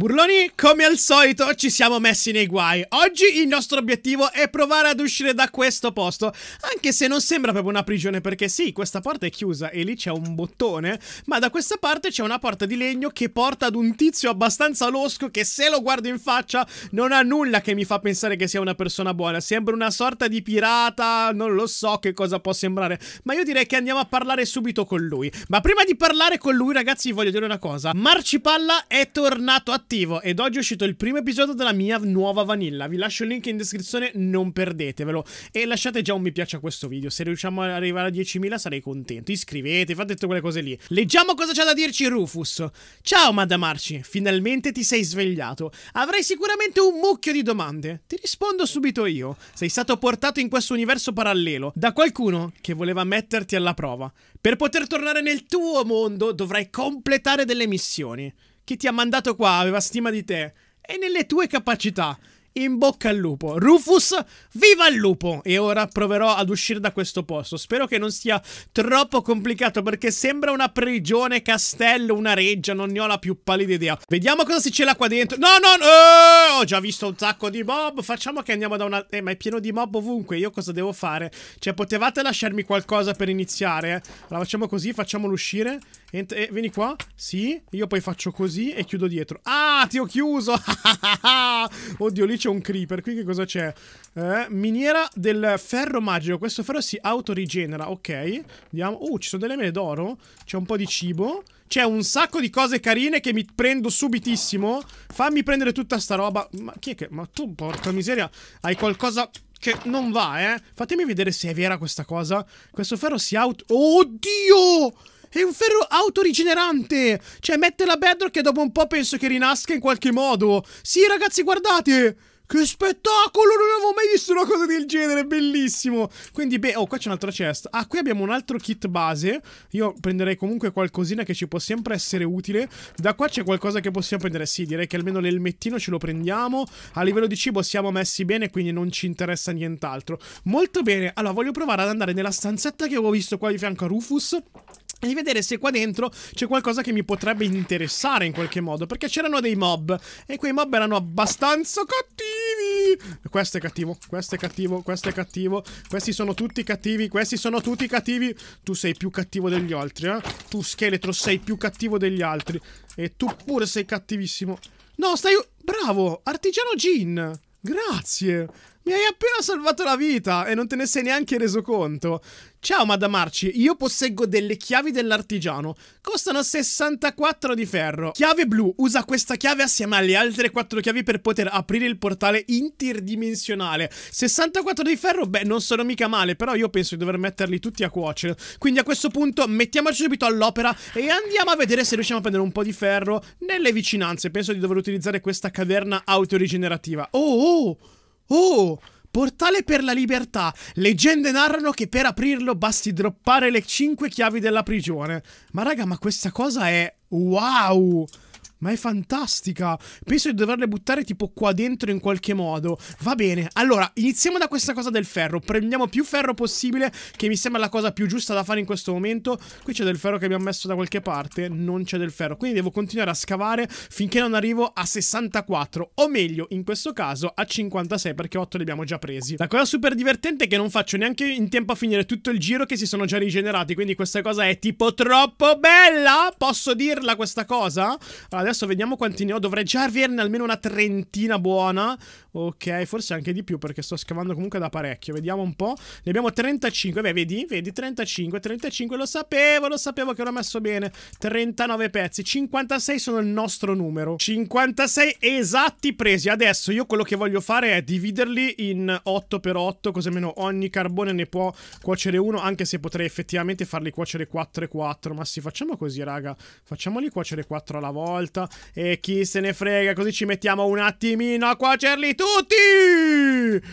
Burloni, come al solito ci siamo messi nei guai. Oggi il nostro obiettivo è provare ad uscire da questo posto, anche se non sembra proprio una prigione perché sì, questa porta è chiusa e lì c'è un bottone, ma da questa parte c'è una porta di legno che porta ad un tizio abbastanza losco che se lo guardo in faccia non ha nulla che mi fa pensare che sia una persona buona, sembra una sorta di pirata, non lo so che cosa può sembrare, ma io direi che andiamo a parlare subito con lui. Ma prima di parlare con lui ragazzi vi voglio dire una cosa, Marcipalla è tornato a attivo ed oggi è uscito il primo episodio della mia nuova vanilla. Vi lascio il link in descrizione, non perdetevelo. E lasciate già un mi piace a questo video. Se riusciamo ad arrivare a 10.000 sarei contento. Iscrivetevi, fate tutte quelle cose lì. Leggiamo cosa c'ha da dirci Rufus. Ciao Madamarci, finalmente ti sei svegliato. Avrei sicuramente un mucchio di domande. Ti rispondo subito io. Sei stato portato in questo universo parallelo da qualcuno che voleva metterti alla prova. Per poter tornare nel tuo mondo dovrai completare delle missioni chi ti ha mandato qua aveva stima di te e nelle tue capacità. In bocca al lupo. Rufus, viva il lupo! E ora proverò ad uscire da questo posto. Spero che non sia troppo complicato perché sembra una prigione, castello, una reggia. Non ne ho la più pallida idea. Vediamo cosa si cela qua dentro. No, no, no! Eh, ho già visto un sacco di mob. Facciamo che andiamo da una... Eh, ma è pieno di mob ovunque. Io cosa devo fare? Cioè, potevate lasciarmi qualcosa per iniziare? Allora, facciamo così, facciamolo uscire. Ent eh, vieni qua. Sì. Io poi faccio così e chiudo dietro. Ah, ti ho chiuso. Oddio, lì c'è un creeper. Qui che cosa c'è? Eh, miniera del ferro magico. Questo ferro si autorigenera. Ok. Vediamo. Uh, ci sono delle mele d'oro. C'è un po' di cibo. C'è un sacco di cose carine che mi prendo subitissimo. Fammi prendere tutta sta roba. Ma chi è che... Ma tu, porca miseria, hai qualcosa che non va, eh? Fatemi vedere se è vera questa cosa. Questo ferro si auto... Oddio! È un ferro autorigenerante! Cioè, mette la bedrock e dopo un po' penso che rinasca in qualche modo. Sì, ragazzi, guardate! Che spettacolo! Non avevo mai visto una cosa del genere, bellissimo! Quindi, beh, oh, qua c'è un'altra chest. Ah, qui abbiamo un altro kit base. Io prenderei comunque qualcosina che ci può sempre essere utile. Da qua c'è qualcosa che possiamo prendere. Sì, direi che almeno l'elmettino ce lo prendiamo. A livello di cibo siamo messi bene, quindi non ci interessa nient'altro. Molto bene. Allora, voglio provare ad andare nella stanzetta che avevo visto qua di fianco a Rufus e di vedere se qua dentro c'è qualcosa che mi potrebbe interessare in qualche modo. Perché c'erano dei mob. E quei mob erano abbastanza cattivi. Questo è cattivo, questo è cattivo, questo è cattivo. Questi sono tutti cattivi, questi sono tutti cattivi. Tu sei più cattivo degli altri, eh? Tu, scheletro, sei più cattivo degli altri. E tu pure sei cattivissimo. No, stai... Bravo! Artigiano Gin! Grazie! Mi hai appena salvato la vita e non te ne sei neanche reso conto. Ciao Madamarci, io posseggo delle chiavi dell'artigiano. Costano 64 di ferro. Chiave blu, usa questa chiave assieme alle altre 4 chiavi per poter aprire il portale interdimensionale. 64 di ferro, beh, non sono mica male, però io penso di dover metterli tutti a cuocere. Quindi a questo punto mettiamoci subito all'opera e andiamo a vedere se riusciamo a prendere un po' di ferro nelle vicinanze. Penso di dover utilizzare questa caverna autorigenerativa. Oh, oh! Oh! Portale per la libertà. Leggende narrano che per aprirlo basti droppare le 5 chiavi della prigione. Ma raga, ma questa cosa è wow! Ma è fantastica. Penso di doverle buttare tipo qua dentro in qualche modo. Va bene. Allora, iniziamo da questa cosa del ferro. Prendiamo più ferro possibile, che mi sembra la cosa più giusta da fare in questo momento. Qui c'è del ferro che abbiamo messo da qualche parte. Non c'è del ferro. Quindi devo continuare a scavare finché non arrivo a 64. O meglio, in questo caso, a 56, perché 8 li abbiamo già presi. La cosa super divertente è che non faccio neanche in tempo a finire tutto il giro che si sono già rigenerati. Quindi questa cosa è tipo troppo bella. Posso dirla questa cosa? Allora, Adesso vediamo quanti ne ho. Dovrei già averne almeno una trentina buona. Ok, forse anche di più perché sto scavando comunque da parecchio. Vediamo un po'. Ne abbiamo 35. Beh, vedi, vedi, 35, 35. Lo sapevo, lo sapevo che l'ho messo bene. 39 pezzi. 56 sono il nostro numero. 56 esatti presi. Adesso io quello che voglio fare è dividerli in 8x8, così almeno ogni carbone ne può cuocere uno, anche se potrei effettivamente farli cuocere 4 e 4. Ma sì, facciamo così, raga. Facciamoli cuocere 4 alla volta Certo, e chi se ne frega, così ci mettiamo un attimino a cuocerli tutti!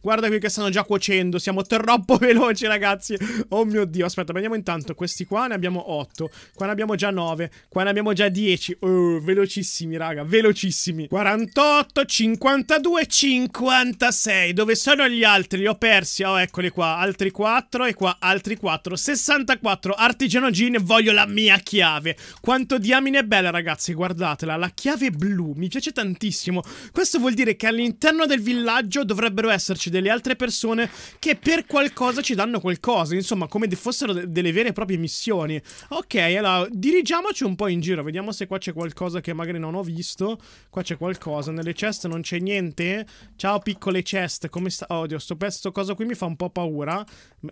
guarda qui che stanno già cuocendo. Siamo troppo veloci, ragazzi. Oh mio Dio. Aspetta, prendiamo intanto questi qua. Ne abbiamo 8. Qua ne abbiamo già 9. Qua ne abbiamo già 10. Uh, velocissimi, raga. Velocissimi. 48, 52, 56. Dove sono gli altri? Li ho persi. Oh, eccoli qua. Altri 4 e qua altri 4. 64. Artigiano Gin. Voglio la mia chiave. Quanto diamine è bella, ragazzi. Guardatela. La chiave blu. Mi piace tantissimo. Questo vuol dire che all'interno del villaggio dovrebbero essere esserci delle altre persone che per qualcosa ci danno qualcosa, insomma, come se fossero de delle vere e proprie missioni. Ok, allora dirigiamoci un po' in giro, vediamo se qua c'è qualcosa che magari non ho visto. Qua c'è qualcosa, nelle chest non c'è niente. Ciao piccole chest, come sta? Odio, sto pezzo cosa qui mi fa un po' paura.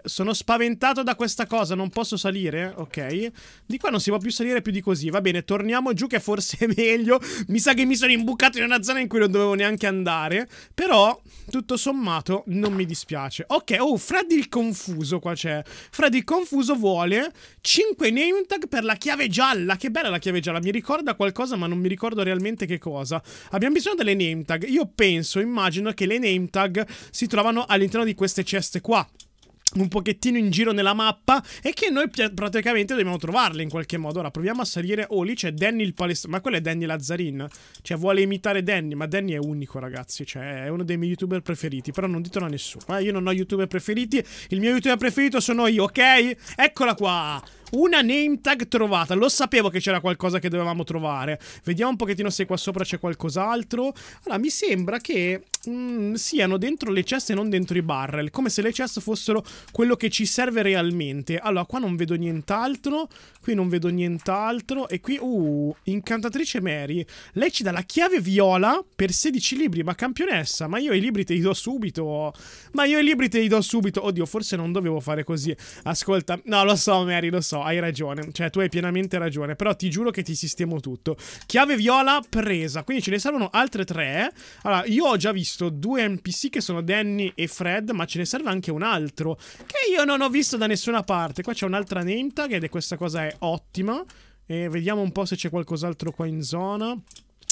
Sono spaventato da questa cosa, non posso salire, ok? Di qua non si può più salire più di così, va bene, torniamo giù che forse è meglio. Mi sa che mi sono imbucato in una zona in cui non dovevo neanche andare, però tutto sommato sommato non mi dispiace. Ok, oh, Freddy il Confuso qua c'è. Freddy il Confuso vuole 5 name tag per la chiave gialla. Che bella la chiave gialla, mi ricorda qualcosa ma non mi ricordo realmente che cosa. Abbiamo bisogno delle name tag. Io penso, immagino che le name tag si trovano all'interno di queste ceste qua un pochettino in giro nella mappa e che noi praticamente dobbiamo trovarle in qualche modo. Ora proviamo a salire. Oh, lì c'è Danny il palestrino. Ma quello è Danny Lazzarin. Cioè, vuole imitare Danny, ma Danny è unico, ragazzi. Cioè, è uno dei miei youtuber preferiti. Però non ditelo a nessuno. Eh, io non ho youtuber preferiti. Il mio youtuber preferito sono io, ok? Eccola qua. Una name tag trovata. Lo sapevo che c'era qualcosa che dovevamo trovare. Vediamo un pochettino se qua sopra c'è qualcos'altro. Allora, mi sembra che mm, siano dentro le ceste e non dentro i barrel. Come se le ceste fossero quello che ci serve realmente. Allora, qua non vedo nient'altro. Qui non vedo nient'altro. E qui, uh, incantatrice Mary. Lei ci dà la chiave viola per 16 libri. Ma campionessa, ma io i libri te li do subito. Ma io i libri te li do subito. Oddio, forse non dovevo fare così. Ascolta, no, lo so, Mary, lo so so, hai ragione. Cioè, tu hai pienamente ragione. Però ti giuro che ti sistemo tutto. Chiave viola presa. Quindi ce ne servono altre tre. Allora, io ho già visto due NPC che sono Danny e Fred, ma ce ne serve anche un altro. Che io non ho visto da nessuna parte. Qua c'è un'altra name tag ed è questa cosa è ottima. E vediamo un po' se c'è qualcos'altro qua in zona.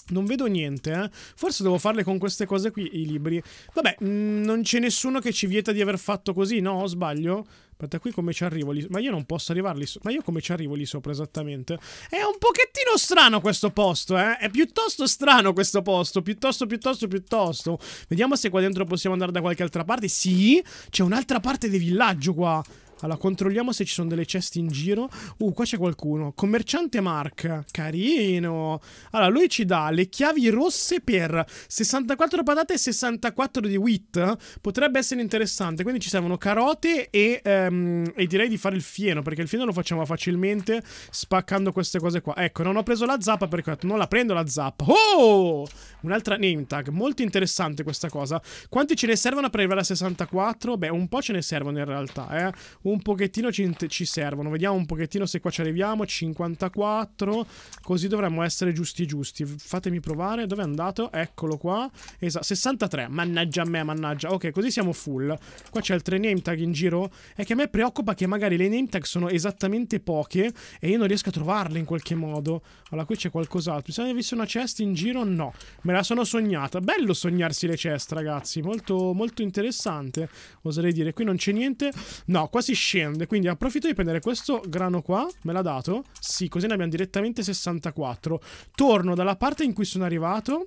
Non vedo niente, eh. Forse devo farle con queste cose qui, i libri. Vabbè, mh, mm, non c'è nessuno che ci vieta di aver fatto così, no? O sbaglio? Guarda qui come ci arrivo lì. Ma io non posso arrivarli. lì. So ma io come ci arrivo lì sopra esattamente? È un pochettino strano questo posto, eh. È piuttosto strano questo posto. Piuttosto, piuttosto, piuttosto. Vediamo se qua dentro possiamo andare da qualche altra parte. Sì, c'è un'altra parte del villaggio qua. Allora, controlliamo se ci sono delle ceste in giro. Uh, qua c'è qualcuno. Commerciante Mark. Carino. Allora, lui ci dà le chiavi rosse per 64 patate e 64 di wheat. Potrebbe essere interessante. Quindi ci servono carote e, um, e direi di fare il fieno, perché il fieno lo facciamo facilmente spaccando queste cose qua. Ecco, non ho preso la zappa perché non la prendo la zappa. Oh! Un'altra name tag. Molto interessante questa cosa. Quanti ce ne servono per arrivare a 64? Beh, un po' ce ne servono in realtà, eh un pochettino ci, ci, servono. Vediamo un pochettino se qua ci arriviamo. 54. Così dovremmo essere giusti giusti. Fatemi provare. Dove è andato? Eccolo qua. Esatto. 63. Mannaggia a me, mannaggia. Ok, così siamo full. Qua c'è altre name tag in giro. È che a me preoccupa che magari le name tag sono esattamente poche e io non riesco a trovarle in qualche modo. Allora, qui c'è qualcos'altro. Mi sa che visto una cesta in giro? No. Me la sono sognata. Bello sognarsi le ceste, ragazzi. Molto, molto interessante. Oserei dire. Qui non c'è niente. No, qua si si scende, quindi approfitto di prendere questo grano qua, me l'ha dato. Sì, così ne abbiamo direttamente 64. Torno dalla parte in cui sono arrivato.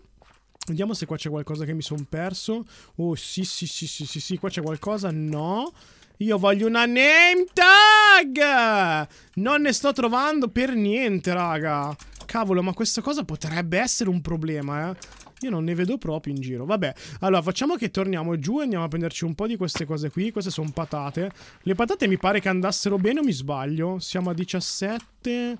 Vediamo se qua c'è qualcosa che mi sono perso. Oh, sì, sì, sì, sì, sì, sì, qua c'è qualcosa. No. Io voglio una name tag! Non ne sto trovando per niente, raga. Cavolo, ma questa cosa potrebbe essere un problema, eh. Io non ne vedo proprio in giro. Vabbè, allora facciamo che torniamo giù e andiamo a prenderci un po' di queste cose qui. Queste sono patate. Le patate mi pare che andassero bene o mi sbaglio? Siamo a 17...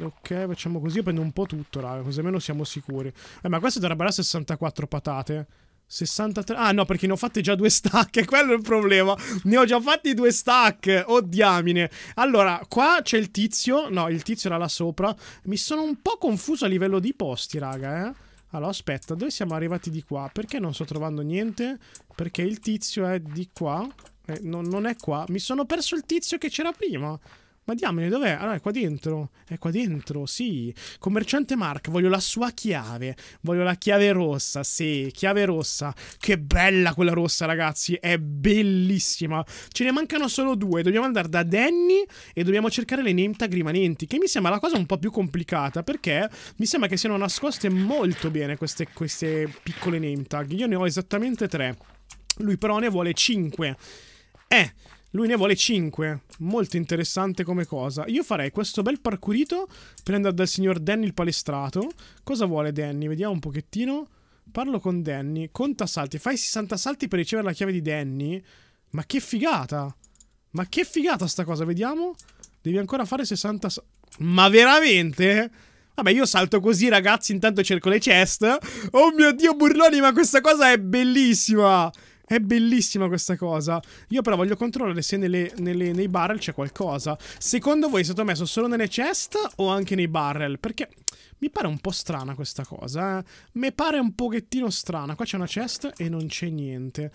Ok, facciamo così. Io prendo un po' tutto, raga, così almeno siamo sicuri. Eh, ma queste dovrebbero essere 64 patate. 63. Ah, no, perché ne ho fatte già due stack. Quello è il problema. Ne ho già fatti due stack. Oh, diamine. Allora, qua c'è il tizio. No, il tizio era là sopra. Mi sono un po' confuso a livello di posti, raga, eh. Allora, aspetta, dove siamo arrivati di qua? Perché non sto trovando niente? Perché il tizio è di qua. Eh, no, non è qua. Mi sono perso il tizio che c'era prima. Ma diamine, dov'è? Allora è qua dentro. È qua dentro, sì. Commerciante Mark, voglio la sua chiave. Voglio la chiave rossa, sì. Chiave rossa. Che bella quella rossa, ragazzi. È bellissima. Ce ne mancano solo due. Dobbiamo andare da Danny e dobbiamo cercare le name tag rimanenti. Che mi sembra la cosa un po' più complicata perché mi sembra che siano nascoste molto bene queste, queste piccole name tag. Io ne ho esattamente tre. Lui però ne vuole cinque. Eh... Lui ne vuole 5. Molto interessante come cosa. Io farei questo bel parkurito per andare dal signor Danny il palestrato. Cosa vuole Danny? Vediamo un pochettino. Parlo con Danny. Conta salti. Fai 60 salti per ricevere la chiave di Danny. Ma che figata! Ma che figata sta cosa, vediamo. Devi ancora fare 60 salti. Ma veramente? Vabbè, io salto così, ragazzi, intanto cerco le chest. Oh mio Dio, burloni, ma questa cosa è bellissima! È bellissima questa cosa. Io però voglio controllare se nelle, nelle, nei barrel c'è qualcosa. Secondo voi è stato messo solo nelle chest o anche nei barrel? Perché mi pare un po' strana questa cosa. Eh? Mi pare un pochettino strana. Qua c'è una chest e non c'è niente.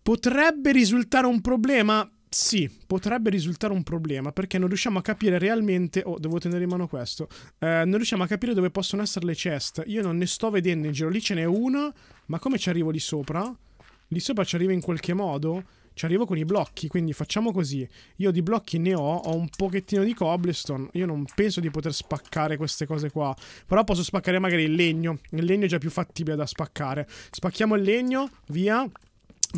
Potrebbe risultare un problema? Sì, potrebbe risultare un problema perché non riusciamo a capire realmente. Oh, devo tenere in mano questo. Eh, non riusciamo a capire dove possono essere le chest. Io non ne sto vedendo in giro. Lì ce n'è una, ma come ci arrivo lì sopra? Lì sopra ci arrivo in qualche modo? Ci arrivo con i blocchi, quindi facciamo così. Io di blocchi ne ho, ho un pochettino di cobblestone. Io non penso di poter spaccare queste cose qua. Però posso spaccare magari il legno. Il legno è già più fattibile da spaccare. Spacchiamo il legno, via.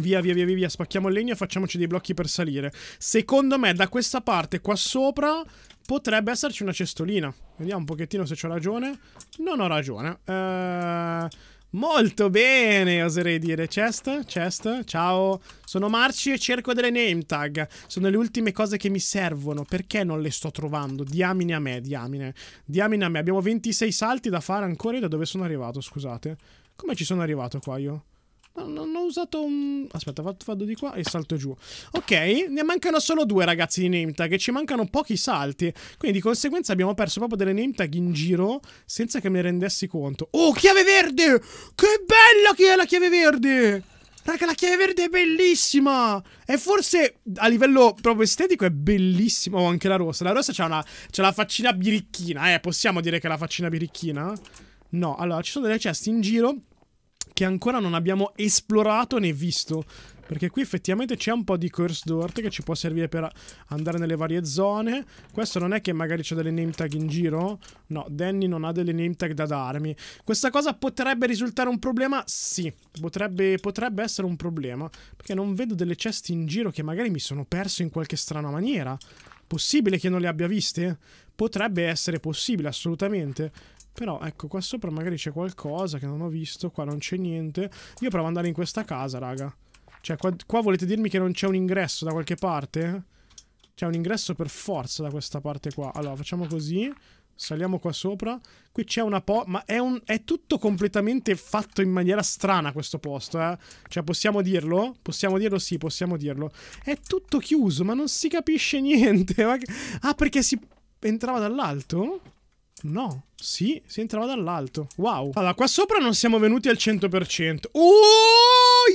Via, via, via, via, spacchiamo il legno e facciamoci dei blocchi per salire. Secondo me da questa parte qua sopra potrebbe esserci una cestolina. Vediamo un pochettino se ho ragione. Non ho ragione. Eh... Molto bene, oserei dire. Chest, chest, ciao. Sono Marci e cerco delle name tag. Sono le ultime cose che mi servono. Perché non le sto trovando? Diamine a me, diamine. Diamine a me. Abbiamo 26 salti da fare ancora. Io da dove sono arrivato, scusate. Come ci sono arrivato qua io? Non ho usato un... Aspetta, vado di qua e salto giù. Ok, ne mancano solo due ragazzi di name tag e ci mancano pochi salti. Quindi di conseguenza abbiamo perso proprio delle name tag in giro senza che me ne rendessi conto. Oh, chiave verde! Che bella che è la chiave verde! Raga, la chiave verde è bellissima! E forse a livello proprio estetico è bellissima. Oh, anche la rossa. La rossa c'ha, una, c'ha la faccina birichina, eh. Possiamo dire che è la faccina birichina? No, allora, ci sono delle ceste in giro che ancora non abbiamo esplorato né visto. Perché qui effettivamente c'è un po' di Curse Dort che ci può servire per andare nelle varie zone. Questo non è che magari c'è delle name tag in giro? No, Danny non ha delle name tag da darmi. Questa cosa potrebbe risultare un problema? Sì, potrebbe, potrebbe essere un problema. Perché non vedo delle ceste in giro che magari mi sono perso in qualche strana maniera. Possibile che non le abbia viste? Potrebbe essere possibile, assolutamente. Però ecco, qua sopra magari c'è qualcosa che non ho visto, qua non c'è niente. Io provo ad andare in questa casa, raga. Cioè, qua, qua volete dirmi che non c'è un ingresso da qualche parte? C'è un ingresso per forza da questa parte qua. Allora, facciamo così. Saliamo qua sopra. Qui c'è una po'. Ma è, un, è, tutto completamente fatto in maniera strana questo posto, eh. Cioè, possiamo dirlo? Possiamo dirlo? Sì, possiamo dirlo. È tutto chiuso, ma non si capisce niente. ah, perché si entrava dall'alto? No, sì, si entrava dall'alto. Wow. Allora, qua sopra non siamo venuti al 100%. Oh,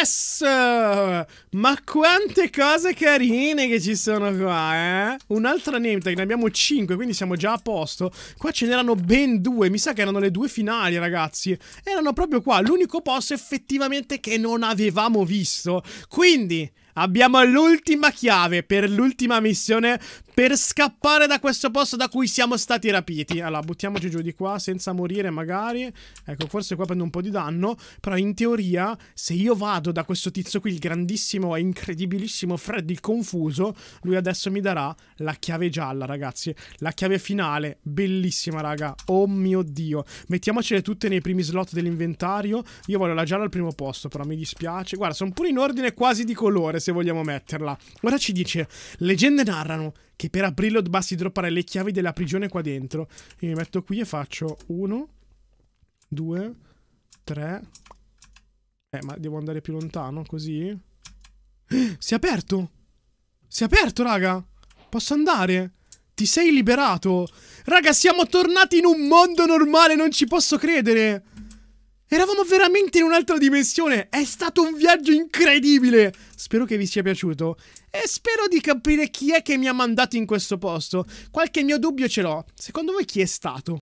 yes! Ma quante cose carine che ci sono qua, eh? Un'altra name tag, ne abbiamo 5, quindi siamo già a posto. Qua ce n'erano ben due, mi sa che erano le due finali, ragazzi. Erano proprio qua, l'unico posto effettivamente che non avevamo visto. Quindi... Abbiamo l'ultima chiave per l'ultima missione per scappare da questo posto da cui siamo stati rapiti. Allora, buttiamoci giù di qua senza morire magari. Ecco, forse qua prendo un po' di danno. Però in teoria, se io vado da questo tizio qui, il grandissimo e incredibilissimo Freddy Confuso, lui adesso mi darà la chiave gialla, ragazzi. La chiave finale, bellissima, raga. Oh mio Dio. Mettiamocele tutte nei primi slot dell'inventario. Io voglio la gialla al primo posto, però mi dispiace. Guarda, sono pure in ordine quasi di colore, se vogliamo metterla. Ora ci dice, leggende narrano che per aprirlo basti droppare le chiavi della prigione qua dentro. Io mi metto qui e faccio 1, 2, 3. Eh, ma devo andare più lontano, così. Si è aperto! Si è aperto, raga! Posso andare? Ti sei liberato! Raga, siamo tornati in un mondo normale, non ci posso credere! Eravamo veramente in un'altra dimensione. È stato un viaggio incredibile. Spero che vi sia piaciuto. E spero di capire chi è che mi ha mandato in questo posto. Qualche mio dubbio ce l'ho. Secondo voi chi è stato?